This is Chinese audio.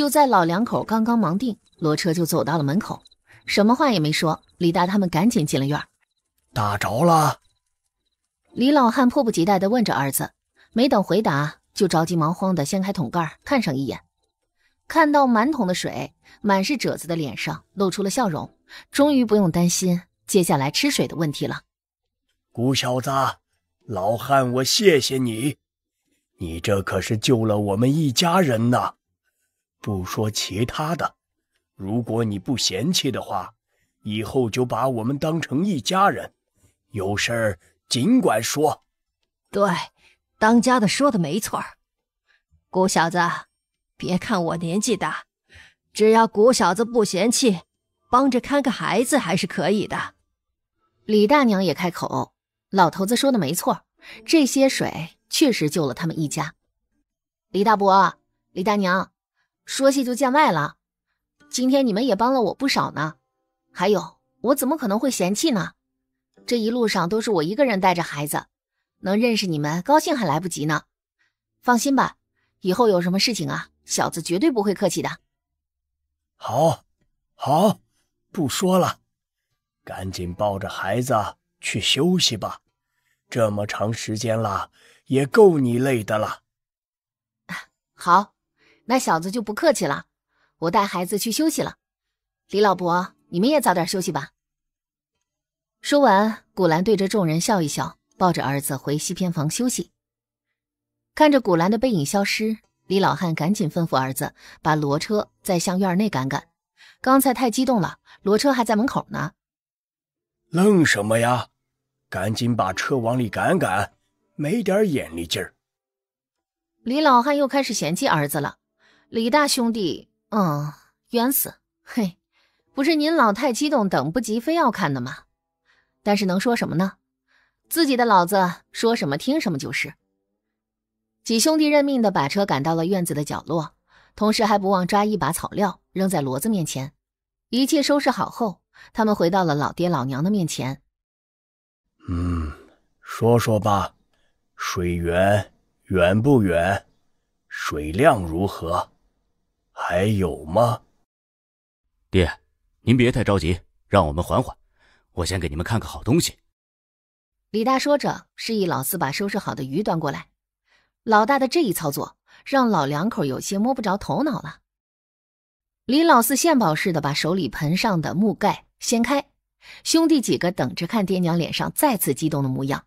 就在老两口刚刚忙定，罗车就走到了门口，什么话也没说。李大他们赶紧进了院儿，打着了。李老汉迫不及待地问着儿子，没等回答，就着急忙慌地掀开桶盖看上一眼，看到满桶的水，满是褶子的脸上露出了笑容，终于不用担心接下来吃水的问题了。古小子，老汉我谢谢你，你这可是救了我们一家人呐。不说其他的，如果你不嫌弃的话，以后就把我们当成一家人，有事儿尽管说。对，当家的说的没错儿。古小子，别看我年纪大，只要古小子不嫌弃，帮着看个孩子还是可以的。李大娘也开口：“老头子说的没错这些水确实救了他们一家。”李大伯、李大娘。说谢就见外了，今天你们也帮了我不少呢。还有，我怎么可能会嫌弃呢？这一路上都是我一个人带着孩子，能认识你们，高兴还来不及呢。放心吧，以后有什么事情啊，小子绝对不会客气的。好，好，不说了，赶紧抱着孩子去休息吧，这么长时间了，也够你累的了。好。那小子就不客气了，我带孩子去休息了。李老伯，你们也早点休息吧。说完，古兰对着众人笑一笑，抱着儿子回西偏房休息。看着古兰的背影消失，李老汉赶紧吩咐儿子把骡车再向院内赶赶。刚才太激动了，骡车还在门口呢。愣什么呀？赶紧把车往里赶赶，没点眼力劲儿。李老汉又开始嫌弃儿子了。李大兄弟，嗯，冤死，嘿，不是您老太激动，等不及非要看的吗？但是能说什么呢？自己的老子说什么听什么就是。几兄弟认命的把车赶到了院子的角落，同时还不忘抓一把草料扔在骡子面前。一切收拾好后，他们回到了老爹老娘的面前。嗯，说说吧，水源远不远？水量如何？还有吗？爹，您别太着急，让我们缓缓。我先给你们看个好东西。李大说着，示意老四把收拾好的鱼端过来。老大的这一操作，让老两口有些摸不着头脑了。李老四献宝似的把手里盆上的木盖掀开，兄弟几个等着看爹娘脸上再次激动的模样。